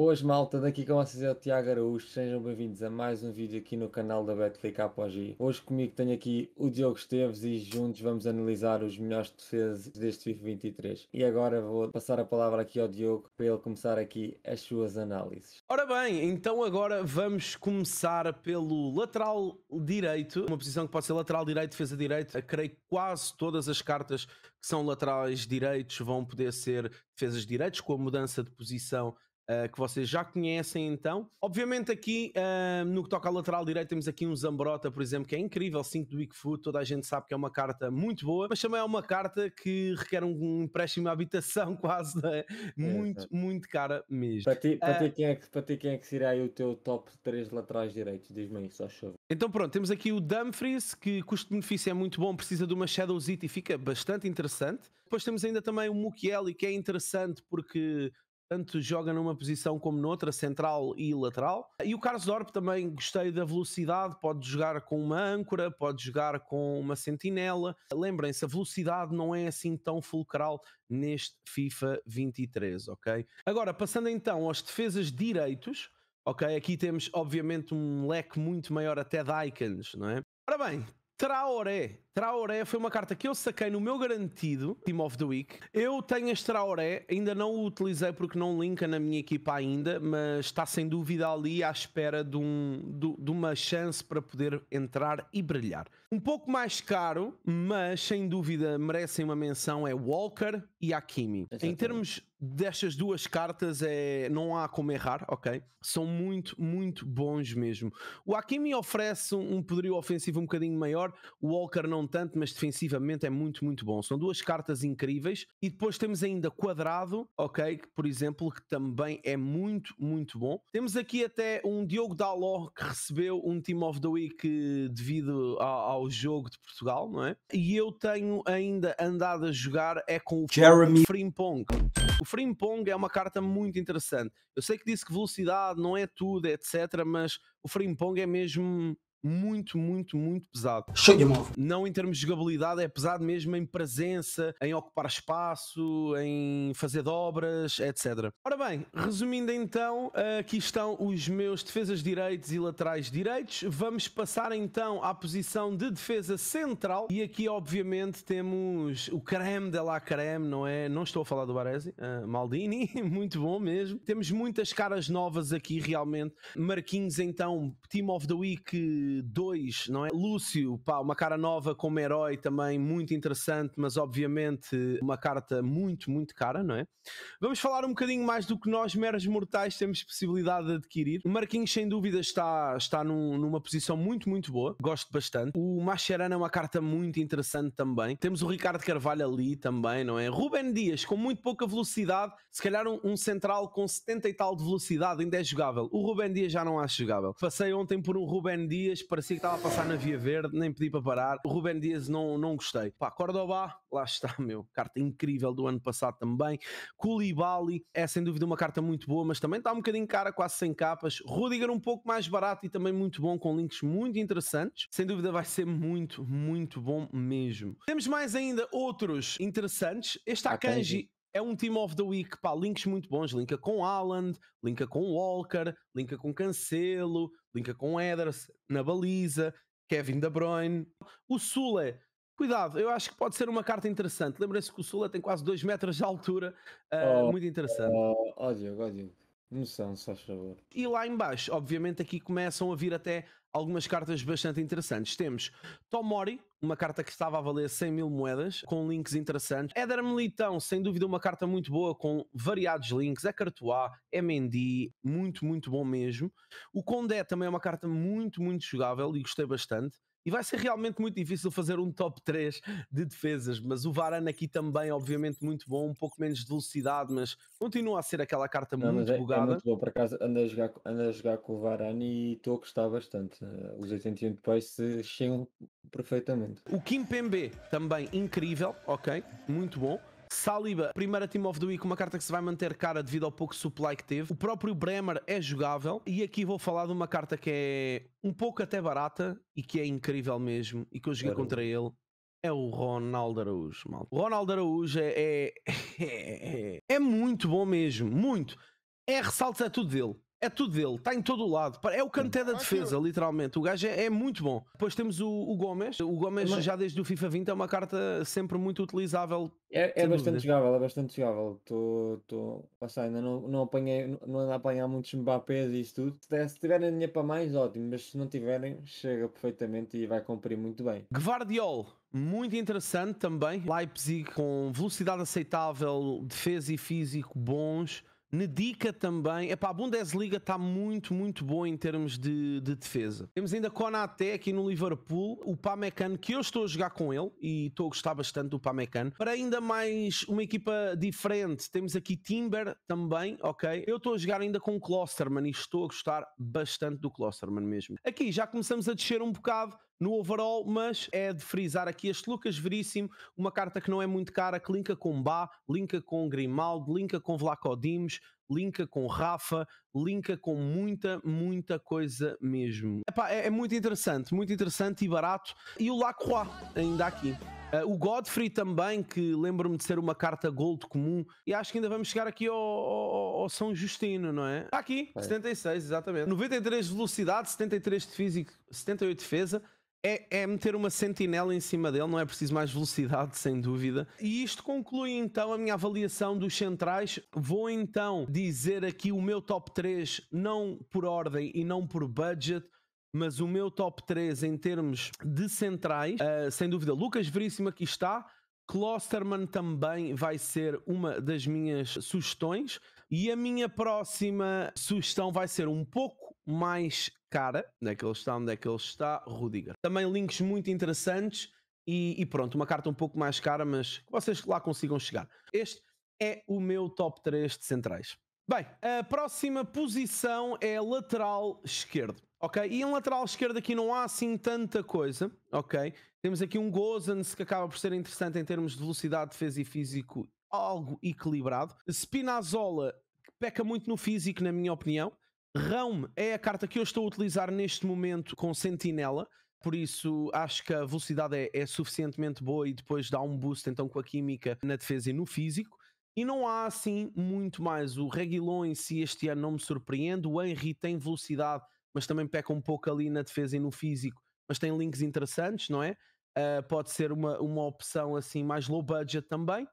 Boas malta, daqui com vocês é o Tiago Araújo, sejam bem-vindos a mais um vídeo aqui no canal da Betclick Apogee. Hoje comigo tenho aqui o Diogo Esteves e juntos vamos analisar os melhores defesas deste FIFA 23. E agora vou passar a palavra aqui ao Diogo para ele começar aqui as suas análises. Ora bem, então agora vamos começar pelo lateral direito, uma posição que pode ser lateral direito, defesa direita. Creio que quase todas as cartas que são laterais direitos vão poder ser defesas direitos, com a mudança de posição eh, que vocês já conhecem então. Obviamente aqui, eh, no que toca à lateral direita, temos aqui um Zambrota, por exemplo, que é incrível, 5 do Bigfoot, toda a gente sabe que é uma carta muito boa, mas também é uma carta que requer um empréstimo à habitação quase, né? muito, é, é. muito cara mesmo. Para ti, para, ti eh, quem é que, para ti quem é que será aí o teu top 3 laterais direitos? Diz-me aí, só chove. Então pronto, temos aqui o Dumfries, que custo-benefício é muito bom, precisa de uma Shadow city e fica bastante interessante. Depois temos ainda também o Mukieli, que é interessante porque tanto joga numa posição como noutra, central e lateral. E o Carlos Dorp também gostei da velocidade, pode jogar com uma âncora, pode jogar com uma sentinela. Lembrem-se, a velocidade não é assim tão fulcral neste FIFA 23, ok? Agora, passando então aos defesas direitos, ok? Aqui temos obviamente um leque muito maior até de icons, não é? Ora bem, Traoré Traoré foi uma carta que eu saquei no meu garantido, Team of the Week. Eu tenho este Traoré, ainda não o utilizei porque não linka na minha equipa ainda, mas está sem dúvida ali à espera de, um, de, de uma chance para poder entrar e brilhar. Um pouco mais caro, mas sem dúvida merecem uma menção, é Walker e Akimi. Exatamente. Em termos destas duas cartas é não há como errar, ok? São muito, muito bons mesmo. O Akimi oferece um, um poderio ofensivo um bocadinho maior, o Walker não não tanto, mas defensivamente é muito, muito bom. São duas cartas incríveis. E depois temos ainda Quadrado, ok? Que, por exemplo, que também é muito, muito bom. Temos aqui até um Diogo Daló que recebeu um Team of the Week devido ao, jogo de Portugal, não é? E eu tenho ainda andado a jogar é com o Jeremy Frimpong. O Frimpong é uma carta muito interessante. Eu sei que disse que velocidade não é tudo, etc, mas o Frimpong é mesmo muito, muito, muito pesado. Cheio de móvel. Não em termos de jogabilidade, é pesado mesmo em presença, em ocupar espaço, em fazer dobras, etc. Ora bem, resumindo então, aqui estão os meus defesas direitos e laterais direitos. Vamos passar então à posição de defesa central e aqui obviamente temos o creme de la creme, não é? Não estou a falar do Baresi, uh, Maldini, muito bom mesmo. Temos muitas caras novas aqui realmente. Marquinhos então, Team of the Week 2, dois, não é? Lúcio, pá, uma cara nova como herói também, muito interessante, mas obviamente uma carta muito, muito cara, não é? Vamos falar um bocadinho mais do que nós, meros mortais, temos possibilidade de adquirir. Marquinhos, sem dúvida, está, está num, numa posição muito, muito boa, gosto bastante. O Mascherano é uma carta muito interessante também. Temos o Ricardo Carvalho ali também, não é? Ruben Dias, com muito pouca velocidade, se calhar um, um central com 70 e tal de velocidade, ainda é jogável. O Ruben Dias já não acho jogável. Passei ontem por um Ruben Dias parecia que estava a passar na Via Verde, nem pedi para parar. O Ruben Dias não, não gostei. Pá, Cordoba, lá está, meu. Carta incrível do ano passado também. Koulibaly é sem dúvida uma carta muito boa, mas também está um bocadinho cara, quase sem capas. Rudiger um pouco mais barato e também muito bom, com links muito interessantes. Sem dúvida vai ser muito, muito bom mesmo. Temos mais ainda outros interessantes. Este Akanji é um Team of the Week, pá, links muito bons, linka com Alan, linka com Walker, linka com Cancelo, linka com Ederson, na baliza, Kevin De Bruyne. O Sule, cuidado, eu acho que pode ser uma carta interessante. Lembrem-se que o Sule tem quase 2 metros de altura, uh, oh, muito interessante. Ó oh, oh, oh, Diogo, oh, noção, se faz favor. E lá embaixo, obviamente aqui começam a vir até algumas cartas bastante interessantes. Temos Tomori, uma carta que estava a valer 100 mil moedas, com links interessantes. Éder Militão, sem dúvida uma carta muito boa, com variados links. É Cartois, é Mendy, muito, muito bom mesmo. O Condé também é uma carta muito, muito jogável e gostei bastante. E vai ser realmente muito difícil fazer um top 3 de defesas, mas o Varane aqui também, obviamente, muito bom, um pouco menos de velocidade, mas continua a ser aquela carta não, muito é, é bugada. É muito bom, por acaso anda a, jogar, a jogar com o Varane e estou a gostar bastante. Eh, os 81 de se chegam perfeitamente. O Kim Pembe também incrível, ok, muito bom. Saliba, primeira team of the week, uma carta que se vai manter cara devido ao pouco supply que teve. O próprio Bremer é jogável. E aqui vou falar de uma carta que é um pouco até barata e que é incrível mesmo. E que eu joguei contra ele. É o Ronaldo Araújo, mal. O Ronaldo Araújo é é, é é, é, é, muito bom mesmo, muito. É ressaltos, é tudo dele. É tudo dele, está em todo o lado. É o canté da defesa, literalmente. O gajo é, é muito bom. Depois temos o, o Gomes. O Gomes, Mas... já desde o FIFA 20, é uma carta sempre muito utilizável. É, é bastante jogável, é bastante jogável. Estou, tô... ainda não, não apanhei, não, ando a apanhar muitos Mbappés e isso tudo. Se, se tiverem dinheiro para mais, ótimo. Mas se não tiverem, chega perfeitamente e vai cumprir muito bem. Gvardiol, muito interessante também. Leipzig com velocidade aceitável, defesa e físico bons. Nedica também. Epá, a Bundesliga está muito, muito boa em termos de, de defesa. Temos ainda Konaté aqui no Liverpool, o Pamecano, que eu estou a jogar com ele e estou a gostar bastante do Pamecano. Para ainda mais uma equipa diferente, temos aqui Timber também, ok? Eu estou a jogar ainda com o Klosterman e estou a gostar bastante do Klosterman mesmo. Aqui já começamos a descer um bocado, no overall, mas é de frisar aqui este Lucas Veríssimo, uma carta que não é muito cara, que linka com Bá, linka com Grimaldo, linka com Vlaco Dimes, linka com Rafa, linka com muita, muita coisa mesmo. Epá, é, é, muito interessante, muito interessante e barato. E o Lacroix ainda aqui. Uh, o Godfrey também, que lembro-me de ser uma carta gold comum. E acho que ainda vamos chegar aqui ao, ao, ao São Justino, não é? Está aqui, é. 76, exatamente. 93 de velocidade, 73 de físico, 78 de defesa é, é, meter uma sentinela em cima dele, não é preciso mais velocidade, sem dúvida. E isto conclui então a minha avaliação dos centrais. Vou então dizer aqui o meu top 3, não por ordem e não por budget. Mas o meu top 3 em termos de centrais, uh, sem dúvida, Lucas Veríssimo aqui está, Klosterman também vai ser uma das minhas sugestões. E a minha próxima sugestão vai ser um pouco mais cara, onde é que ele está onde é que ele está, Rudiger. Também links muito interessantes e, e pronto, uma carta um pouco mais cara, mas que vocês lá consigam chegar. Este é o meu top 3 de centrais. Bem, a próxima posição é lateral esquerdo, ok? E em lateral esquerdo aqui não há assim tanta coisa, ok? Temos aqui um Gozans que acaba por ser interessante em termos de velocidade, defesa e físico, algo equilibrado. Spinazzola, peca muito no físico, na minha opinião, Realm é a carta que eu estou a utilizar neste momento com Sentinela, por isso acho que a velocidade é, é suficientemente boa e depois dá um boost então com a química na defesa e no físico. E não há assim muito mais. O Reguilon em si este ano não me surpreende. O Henry tem velocidade, mas também peca um pouco ali na defesa e no físico. Mas tem links interessantes, não é? Uh, pode ser uma, uma opção assim mais low budget também.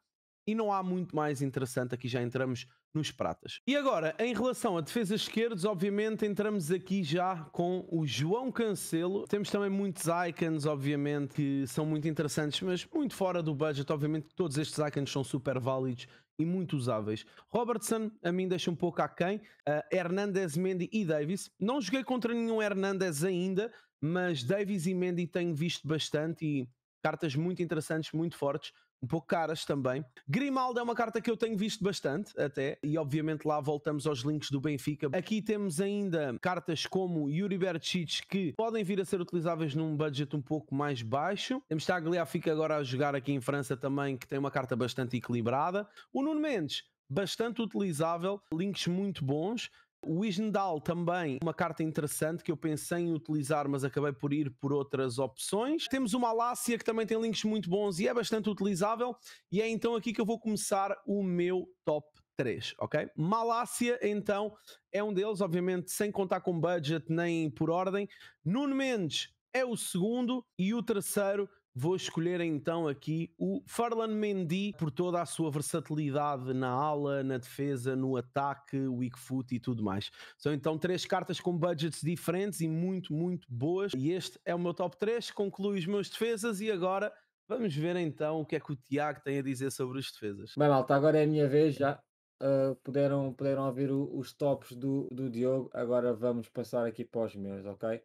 E não há muito mais interessante. Aqui já entramos nos pratas. E agora, em relação a defesas esquerdos, obviamente entramos aqui já com o João Cancelo. Temos também muitos icons, obviamente, que são muito interessantes, mas muito fora do budget. Obviamente, todos estes icons são super válidos e muito usáveis. Robertson, a mim deixa um pouco aquém. Uh, Hernandez, Mendy e Davis. Não joguei contra nenhum Hernandez ainda, mas Davis e Mendy tenho visto bastante e cartas muito interessantes, muito fortes um pouco caras também. Grimaldo é uma carta que eu tenho visto bastante até, e obviamente lá voltamos aos links do Benfica. Aqui temos ainda cartas como Yuri Berchic que podem vir a ser utilizáveis num budget um pouco mais baixo. Temos Taglia fica agora a jogar aqui em França também, que tem uma carta bastante equilibrada. O Nuno Mendes bastante utilizável, links muito bons. Wisdal também, uma carta interessante que eu pensei em utilizar, mas acabei por ir por outras opções. Temos uma Alácia que também tem links muito bons e é bastante utilizável. E é então aqui que eu vou começar o meu top 3, ok? Malásia, então, é um deles, obviamente, sem contar com budget nem por ordem. Nuno Mendes é o segundo e o terceiro Vou escolher então aqui o Farlan Mendy por toda a sua versatilidade na ala, na defesa, no ataque, weak foot e tudo mais. São então três cartas com budgets diferentes e muito, muito boas. E este é o meu top 3, conclui os meus defesas e agora vamos ver então o que é que o Tiago tem a dizer sobre os defesas. Bem, malta, agora é a minha vez já. Uh, puderam, puderam ouvir o, os tops do, do Diogo, agora vamos passar aqui para os meus, ok?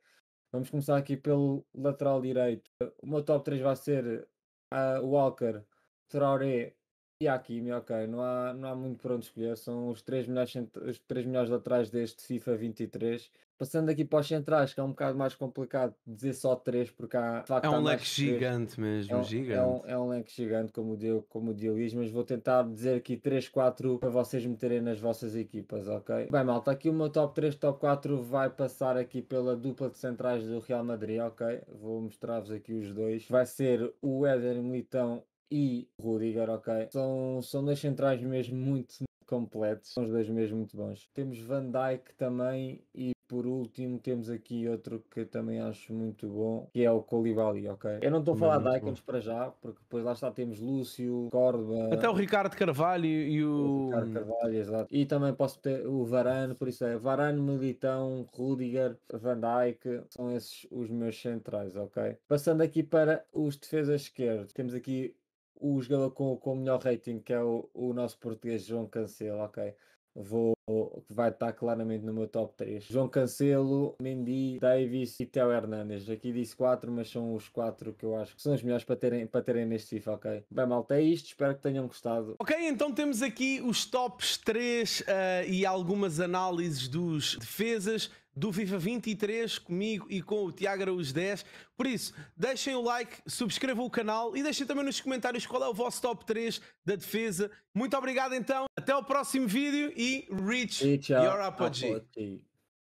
Vamos começar aqui pelo lateral direito. O meu top 3 vai ser uh, Walker, Traoré e há aqui, ok, não há, não há muito para onde escolher, são os três melhores, os 3 melhores laterais deste FIFA 23. Passando aqui para os centrais, que é um bocado mais complicado dizer só três, porque há. Facto, é um há leque gigante mesmo, é um, gigante. É um, é um, leque gigante, como o, deu, como deu diz, mas vou tentar dizer aqui 3, 4 para vocês meterem nas vossas equipas, ok? Bem, malta, aqui o meu top 3, top 4 vai passar aqui pela dupla de centrais do Real Madrid, ok? Vou mostrar-vos aqui os dois. Vai ser o Éder Militão e Rudiger, ok. São, são dois centrais mesmo muito completos, são os dois mesmo muito bons. Temos Van Dijk também e por último temos aqui outro que também acho muito bom, que é o Colibali, ok? Eu não estou a falar é de Icons para já, porque depois lá está temos Lúcio, Corba... Até o Ricardo Carvalho e o... o Ricardo Carvalho, exato. E também posso ter o Varane, por isso é Varane, Militão, Rudiger, Van Dijk, são esses os meus centrais, ok? Passando aqui para os defesas esquerdos, temos aqui o jogador com, com o melhor rating, que é o, o nosso português João Cancelo, ok? Vou, que vai estar claramente no meu top 3. João Cancelo, Mendy, Davis e Theo Hernandes. Aqui disse 4, mas são os 4 que eu acho que são os melhores para terem, para terem neste FIFA, ok? Bem, malta, é isto. Espero que tenham gostado. Ok, então temos aqui os tops 3 uh, eh, e algumas análises dos defesas do FIFA 23 comigo e com o Tiago Araújo 10. Por isso, deixem o like, subscrevam o canal e deixem também nos comentários qual é o vosso top 3 da defesa. Muito obrigado então, até o próximo vídeo e reach, reach your apogee. apogee.